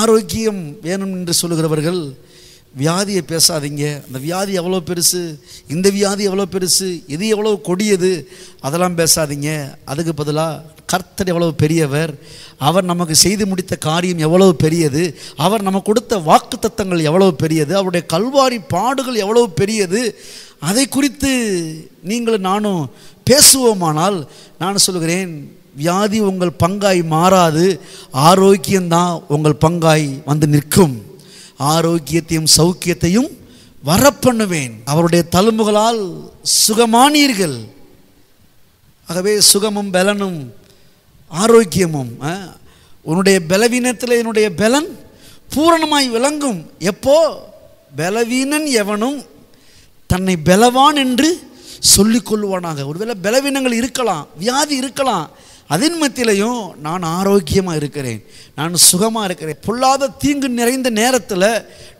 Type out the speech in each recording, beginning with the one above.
ஆரோக்கியம் வேணும் என்று சொல்லுகிறவர்கள் வியாதியை பேசாதீங்க அந்த வியாதி எவ்வளோ பெருசு இந்த வியாதி எவ்வளோ பெருசு இது எவ்வளோ கொடியது அதெல்லாம் பேசாதீங்க அதுக்கு பதிலாக கர்த்தர் எவ்வளோ பெரியவர் அவர் நமக்கு செய்து முடித்த காரியம் எவ்வளவு பெரியது அவர் நமக்கு கொடுத்த வாக்கு தத்தங்கள் எவ்வளவு பெரியது அவருடைய கல்வாரி பாடுகள் எவ்வளவு பெரியது அதை குறித்து நீங்களும் நானும் பேசுவோமானால் நான் சொல்கிறேன் வியாதி உங்கள் பங்காய் மாறாது ஆரோக்கியம்தான் உங்கள் பங்காய் வந்து நிற்கும் ஆரோக்கியத்தையும் சௌக்கியத்தையும் வரப்பண்ணுவேன் அவருடைய தழும்புகளால் சுகமானீர்கள் ஆகவே சுகமும் பலனும் ஆரோக்கியமும் உன்னுடைய பலவீனத்தில் என்னுடைய பலன் பூரணமாய் விளங்கும் எப்போ பலவீனன் எவனும் தன்னை பலவான் என்று சொல்லிக்கொள்வானாக ஒருவேளை பலவீனங்கள் இருக்கலாம் வியாதி இருக்கலாம் அதன் மத்தியிலையும் நான் ஆரோக்கியமாக இருக்கிறேன் நான் சுகமாக இருக்கிறேன் பொல்லாத தீங்கு நிறைந்த நேரத்தில்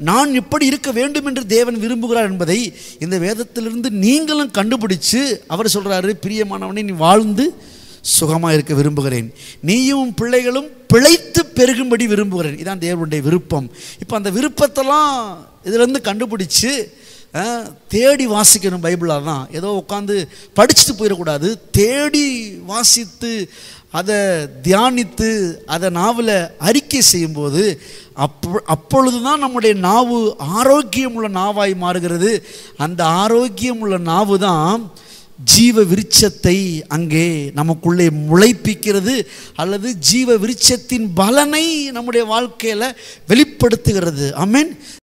நான் இப்படி இருக்க வேண்டும் என்று தேவன் விரும்புகிறார் என்பதை இந்த வேதத்திலிருந்து நீங்களும் கண்டுபிடிச்சு அவர் சொல்கிறாரு பிரியமானவனை நீ வாழ்ந்து சுகமாக இருக்க விரும்புகிறேன் நீயும் பிள்ளைகளும் பிழைத்து பெருகும்படி விரும்புகிறேன் இதான் தேவனுடைய விருப்பம் இப்போ அந்த விருப்பத்தெல்லாம் இதிலேருந்து கண்டுபிடிச்சு தேடி வாசிக்கணும் பைபிளாக தான் ஏதோ உட்காந்து படிச்சுட்டு போயிடக்கூடாது தேடி வாசித்து அதை தியானித்து அதை நாவில் அறிக்கை செய்யும்போது அப்போ அப்பொழுது தான் நம்முடைய நாவு ஆரோக்கியமுள்ள நாவாய் மாறுகிறது அந்த ஆரோக்கியமுள்ள நாவு தான் ஜீவ விருட்சத்தை அங்கே நமக்குள்ளே முளைப்பிக்கிறது அல்லது ஜீவ விருட்சத்தின் பலனை நம்முடைய வாழ்க்கையில் வெளிப்படுத்துகிறது ஐ மீன்